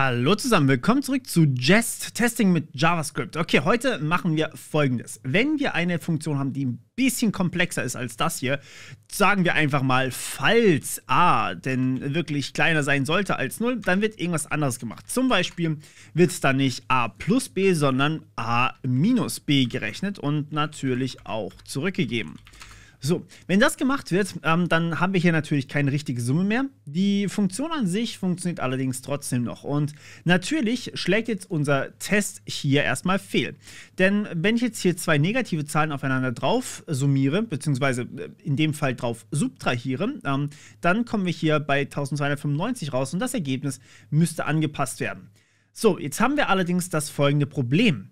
Hallo zusammen, willkommen zurück zu Jest Testing mit JavaScript. Okay, heute machen wir folgendes. Wenn wir eine Funktion haben, die ein bisschen komplexer ist als das hier, sagen wir einfach mal, falls a denn wirklich kleiner sein sollte als 0, dann wird irgendwas anderes gemacht. Zum Beispiel wird es dann nicht a plus b, sondern a minus b gerechnet und natürlich auch zurückgegeben. So, wenn das gemacht wird, ähm, dann haben wir hier natürlich keine richtige Summe mehr. Die Funktion an sich funktioniert allerdings trotzdem noch. Und natürlich schlägt jetzt unser Test hier erstmal fehl. Denn wenn ich jetzt hier zwei negative Zahlen aufeinander drauf summiere, beziehungsweise äh, in dem Fall drauf subtrahiere, ähm, dann kommen wir hier bei 1295 raus und das Ergebnis müsste angepasst werden. So, jetzt haben wir allerdings das folgende Problem.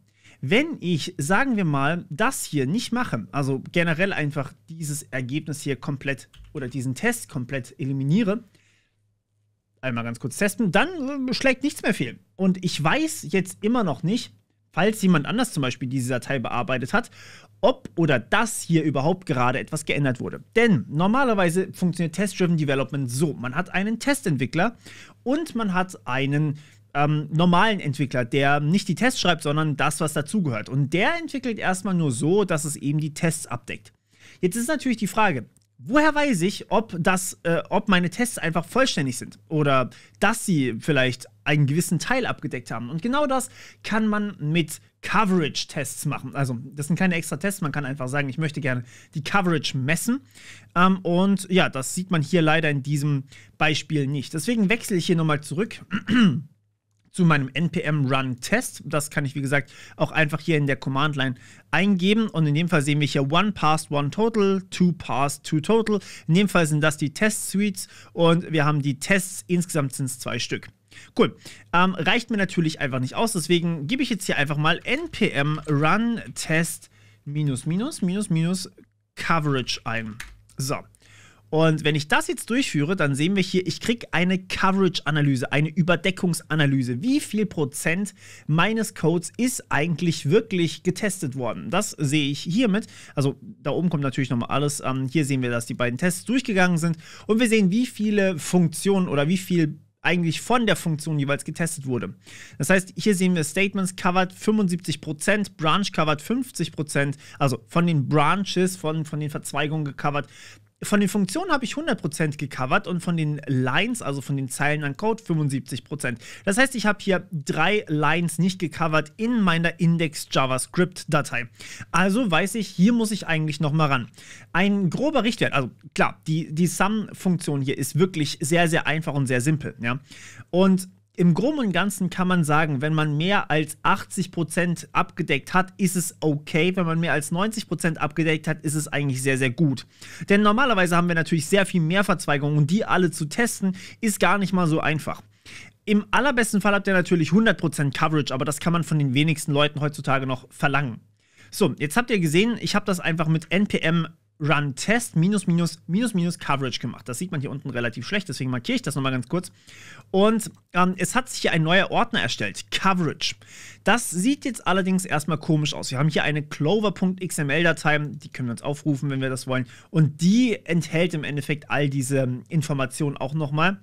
Wenn ich, sagen wir mal, das hier nicht mache, also generell einfach dieses Ergebnis hier komplett oder diesen Test komplett eliminiere, einmal ganz kurz testen, dann äh, schlägt nichts mehr fehl. Und ich weiß jetzt immer noch nicht, falls jemand anders zum Beispiel diese Datei bearbeitet hat, ob oder das hier überhaupt gerade etwas geändert wurde. Denn normalerweise funktioniert Test-Driven Development so: Man hat einen Testentwickler und man hat einen ähm, normalen Entwickler, der nicht die Tests schreibt, sondern das, was dazugehört. Und der entwickelt erstmal nur so, dass es eben die Tests abdeckt. Jetzt ist natürlich die Frage, woher weiß ich, ob, das, äh, ob meine Tests einfach vollständig sind oder dass sie vielleicht einen gewissen Teil abgedeckt haben. Und genau das kann man mit Coverage-Tests machen. Also das sind keine extra Tests, man kann einfach sagen, ich möchte gerne die Coverage messen. Ähm, und ja, das sieht man hier leider in diesem Beispiel nicht. Deswegen wechsle ich hier nochmal zurück. zu meinem NPM Run Test. Das kann ich, wie gesagt, auch einfach hier in der Command Line eingeben. Und in dem Fall sehen wir hier One past One Total, Two Passed, Two Total. In dem Fall sind das die Test Suites und wir haben die Tests. Insgesamt sind es zwei Stück. Cool. Ähm, reicht mir natürlich einfach nicht aus. Deswegen gebe ich jetzt hier einfach mal npm run test minus minus minus minus coverage ein. So. Und wenn ich das jetzt durchführe, dann sehen wir hier, ich kriege eine Coverage-Analyse, eine Überdeckungsanalyse. Wie viel Prozent meines Codes ist eigentlich wirklich getestet worden? Das sehe ich hiermit. Also da oben kommt natürlich nochmal alles. Ähm, hier sehen wir, dass die beiden Tests durchgegangen sind. Und wir sehen, wie viele Funktionen oder wie viel eigentlich von der Funktion jeweils getestet wurde. Das heißt, hier sehen wir Statements covered 75%, Branch covered 50%, also von den Branches, von, von den Verzweigungen gecovert von den Funktionen habe ich 100% gecovert und von den Lines, also von den Zeilen an Code, 75%. Das heißt, ich habe hier drei Lines nicht gecovert in meiner Index-JavaScript-Datei. Also weiß ich, hier muss ich eigentlich nochmal ran. Ein grober Richtwert, also klar, die, die Sum-Funktion hier ist wirklich sehr, sehr einfach und sehr simpel. Ja? Und im Groben und Ganzen kann man sagen, wenn man mehr als 80% abgedeckt hat, ist es okay. Wenn man mehr als 90% abgedeckt hat, ist es eigentlich sehr, sehr gut. Denn normalerweise haben wir natürlich sehr viel mehr Verzweigungen und die alle zu testen, ist gar nicht mal so einfach. Im allerbesten Fall habt ihr natürlich 100% Coverage, aber das kann man von den wenigsten Leuten heutzutage noch verlangen. So, jetzt habt ihr gesehen, ich habe das einfach mit NPM Run Test minus minus minus minus Coverage gemacht. Das sieht man hier unten relativ schlecht, deswegen markiere ich das nochmal ganz kurz. Und ähm, es hat sich hier ein neuer Ordner erstellt, Coverage. Das sieht jetzt allerdings erstmal komisch aus. Wir haben hier eine Clover.xml-Datei, die können wir uns aufrufen, wenn wir das wollen. Und die enthält im Endeffekt all diese ähm, Informationen auch nochmal.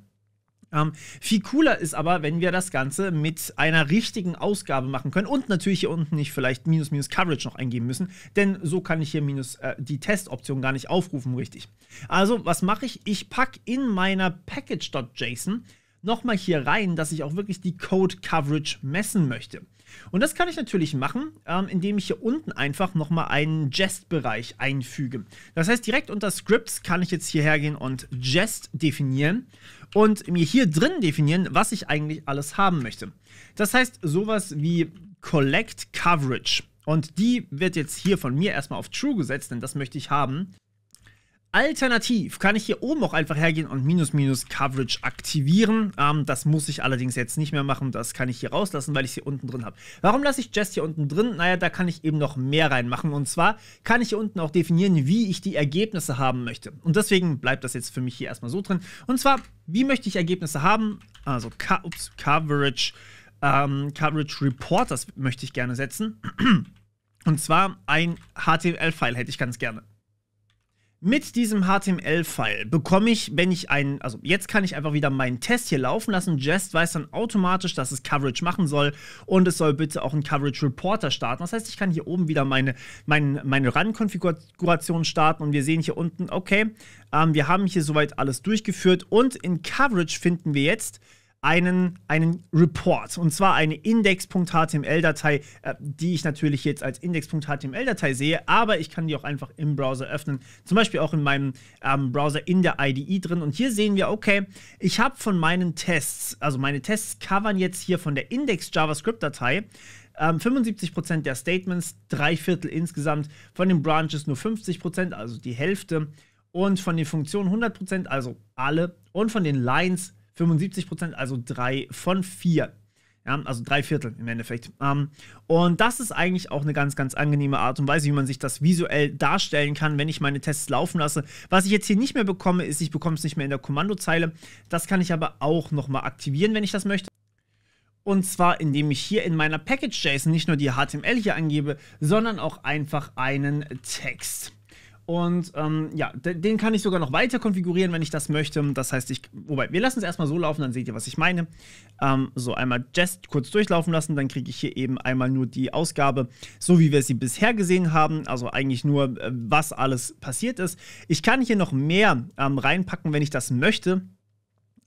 Ähm, viel cooler ist aber, wenn wir das Ganze mit einer richtigen Ausgabe machen können und natürlich hier unten nicht vielleicht minus minus Coverage noch eingeben müssen, denn so kann ich hier minus äh, die Testoption gar nicht aufrufen richtig. Also was mache ich? Ich packe in meiner package.json nochmal hier rein, dass ich auch wirklich die Code Coverage messen möchte. Und das kann ich natürlich machen, ähm, indem ich hier unten einfach nochmal einen Jest-Bereich einfüge. Das heißt, direkt unter Scripts kann ich jetzt hierher gehen und Jest definieren und mir hier drin definieren, was ich eigentlich alles haben möchte. Das heißt, sowas wie Collect Coverage. Und die wird jetzt hier von mir erstmal auf True gesetzt, denn das möchte ich haben. Alternativ kann ich hier oben auch einfach hergehen und Minus-Minus-Coverage aktivieren. Ähm, das muss ich allerdings jetzt nicht mehr machen. Das kann ich hier rauslassen, weil ich es hier unten drin habe. Warum lasse ich Jest hier unten drin? Naja, da kann ich eben noch mehr reinmachen. Und zwar kann ich hier unten auch definieren, wie ich die Ergebnisse haben möchte. Und deswegen bleibt das jetzt für mich hier erstmal so drin. Und zwar, wie möchte ich Ergebnisse haben? Also, Co ups, Coverage, ähm, Coverage Report, das möchte ich gerne setzen. Und zwar ein HTML-File hätte ich ganz gerne. Mit diesem HTML-File bekomme ich, wenn ich einen, also jetzt kann ich einfach wieder meinen Test hier laufen lassen. Jest weiß dann automatisch, dass es Coverage machen soll und es soll bitte auch einen Coverage Reporter starten. Das heißt, ich kann hier oben wieder meine, meine, meine RAN-Konfiguration starten und wir sehen hier unten, okay, ähm, wir haben hier soweit alles durchgeführt und in Coverage finden wir jetzt einen, einen Report. Und zwar eine index.html-Datei, äh, die ich natürlich jetzt als index.html-Datei sehe, aber ich kann die auch einfach im Browser öffnen. Zum Beispiel auch in meinem ähm, Browser in der IDE drin. Und hier sehen wir, okay, ich habe von meinen Tests, also meine Tests covern jetzt hier von der indexjavascript datei 75% ähm, der Statements, drei Viertel insgesamt, von den Branches nur 50%, also die Hälfte, und von den Funktionen 100%, also alle, und von den Lines 75 Prozent, also drei von vier. Ja, also drei Viertel im Endeffekt. Ähm, und das ist eigentlich auch eine ganz, ganz angenehme Art und Weise, wie man sich das visuell darstellen kann, wenn ich meine Tests laufen lasse. Was ich jetzt hier nicht mehr bekomme, ist, ich bekomme es nicht mehr in der Kommandozeile. Das kann ich aber auch nochmal aktivieren, wenn ich das möchte. Und zwar, indem ich hier in meiner Package-JSON nicht nur die HTML hier angebe, sondern auch einfach einen Text. Und ähm, ja, den kann ich sogar noch weiter konfigurieren, wenn ich das möchte. Das heißt, ich, wobei, wir lassen es erstmal so laufen, dann seht ihr, was ich meine. Ähm, so, einmal Jest kurz durchlaufen lassen, dann kriege ich hier eben einmal nur die Ausgabe, so wie wir sie bisher gesehen haben. Also eigentlich nur, äh, was alles passiert ist. Ich kann hier noch mehr ähm, reinpacken, wenn ich das möchte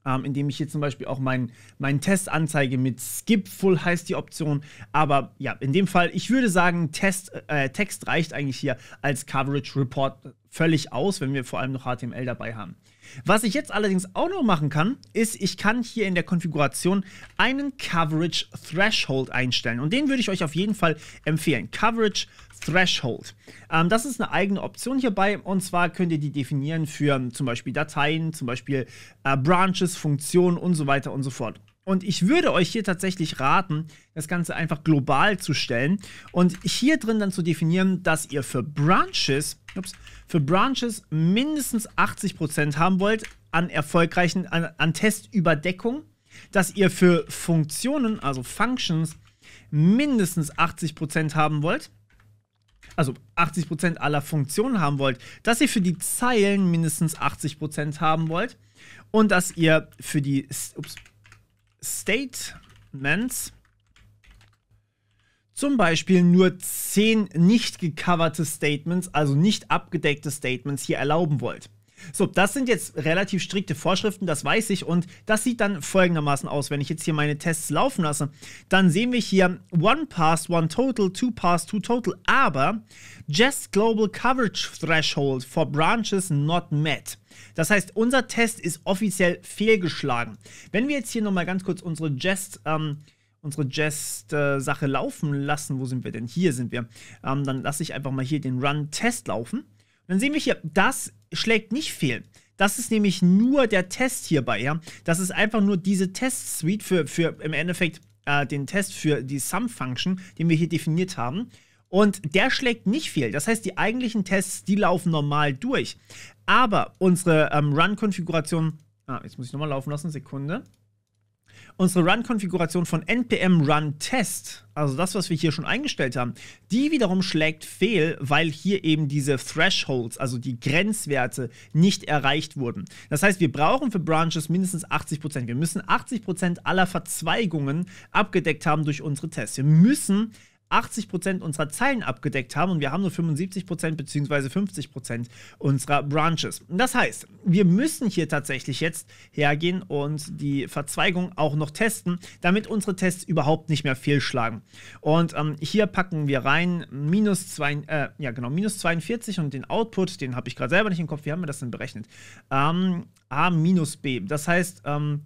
ähm, indem ich hier zum Beispiel auch meinen, meinen Test anzeige mit Skipful heißt die Option. Aber ja, in dem Fall, ich würde sagen, Test, äh, Text reicht eigentlich hier als Coverage Report völlig aus, wenn wir vor allem noch HTML dabei haben. Was ich jetzt allerdings auch noch machen kann, ist, ich kann hier in der Konfiguration einen Coverage Threshold einstellen. Und den würde ich euch auf jeden Fall empfehlen. Coverage Threshold. Ähm, das ist eine eigene Option hierbei und zwar könnt ihr die definieren für ähm, zum Beispiel Dateien, zum Beispiel äh, Branches, Funktionen und so weiter und so fort. Und ich würde euch hier tatsächlich raten, das Ganze einfach global zu stellen und hier drin dann zu definieren, dass ihr für Branches, ups, für Branches mindestens 80% haben wollt an erfolgreichen, an, an Testüberdeckung, dass ihr für Funktionen, also Functions, mindestens 80% haben wollt also 80% aller Funktionen haben wollt, dass ihr für die Zeilen mindestens 80% haben wollt und dass ihr für die, ups, Statements zum Beispiel nur 10 nicht gecoverte Statements, also nicht abgedeckte Statements hier erlauben wollt. So, das sind jetzt relativ strikte Vorschriften, das weiß ich. Und das sieht dann folgendermaßen aus. Wenn ich jetzt hier meine Tests laufen lasse, dann sehen wir hier One Pass, One Total, Two Pass, Two Total, aber Just Global Coverage Threshold for Branches not met. Das heißt, unser Test ist offiziell fehlgeschlagen. Wenn wir jetzt hier nochmal ganz kurz unsere Jest, ähm, unsere Jest-Sache äh, laufen lassen, wo sind wir denn? Hier sind wir. Ähm, dann lasse ich einfach mal hier den Run-Test laufen. Und dann sehen wir hier, das schlägt nicht fehl. Das ist nämlich nur der Test hierbei, ja. Das ist einfach nur diese Test-Suite für, für im Endeffekt äh, den Test für die Sum-Function, den wir hier definiert haben. Und der schlägt nicht viel. Das heißt, die eigentlichen Tests, die laufen normal durch. Aber unsere ähm, Run-Konfiguration, ah, jetzt muss ich nochmal laufen lassen, Sekunde. Unsere Run-Konfiguration von npm run test, also das, was wir hier schon eingestellt haben, die wiederum schlägt fehl, weil hier eben diese Thresholds, also die Grenzwerte, nicht erreicht wurden. Das heißt, wir brauchen für Branches mindestens 80%. Wir müssen 80% aller Verzweigungen abgedeckt haben durch unsere Tests. Wir müssen 80% unserer Zeilen abgedeckt haben und wir haben nur 75% bzw. 50% unserer Branches. Das heißt, wir müssen hier tatsächlich jetzt hergehen und die Verzweigung auch noch testen, damit unsere Tests überhaupt nicht mehr fehlschlagen. Und ähm, hier packen wir rein minus, zwei, äh, ja, genau, minus 42 und den Output, den habe ich gerade selber nicht im Kopf, wie haben wir das denn berechnet? Ähm, A minus B. Das heißt, ähm,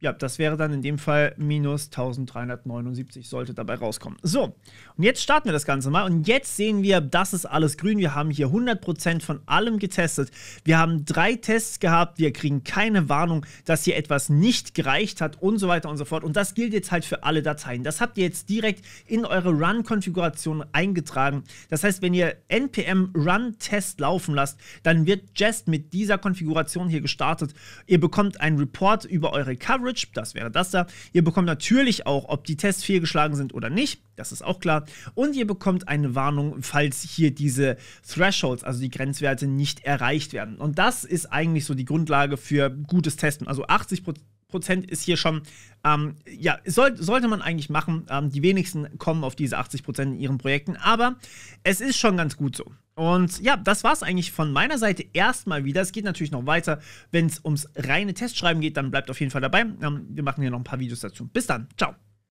ja, das wäre dann in dem Fall minus 1379, sollte dabei rauskommen. So, und jetzt starten wir das Ganze mal und jetzt sehen wir, das ist alles grün. Wir haben hier 100% von allem getestet. Wir haben drei Tests gehabt, wir kriegen keine Warnung, dass hier etwas nicht gereicht hat und so weiter und so fort. Und das gilt jetzt halt für alle Dateien. Das habt ihr jetzt direkt in eure Run-Konfiguration eingetragen. Das heißt, wenn ihr npm Run-Test laufen lasst, dann wird Jest mit dieser Konfiguration hier gestartet. Ihr bekommt einen Report über eure Coverage Knowledge, das wäre das da. Ihr bekommt natürlich auch, ob die Tests fehlgeschlagen sind oder nicht, das ist auch klar. Und ihr bekommt eine Warnung, falls hier diese Thresholds, also die Grenzwerte, nicht erreicht werden. Und das ist eigentlich so die Grundlage für gutes Testen. Also 80%. 80% ist hier schon, ähm, ja, soll, sollte man eigentlich machen. Ähm, die wenigsten kommen auf diese 80 in ihren Projekten, aber es ist schon ganz gut so. Und ja, das war es eigentlich von meiner Seite erstmal wieder. Es geht natürlich noch weiter. Wenn es ums reine Testschreiben geht, dann bleibt auf jeden Fall dabei. Ähm, wir machen hier noch ein paar Videos dazu. Bis dann. Ciao.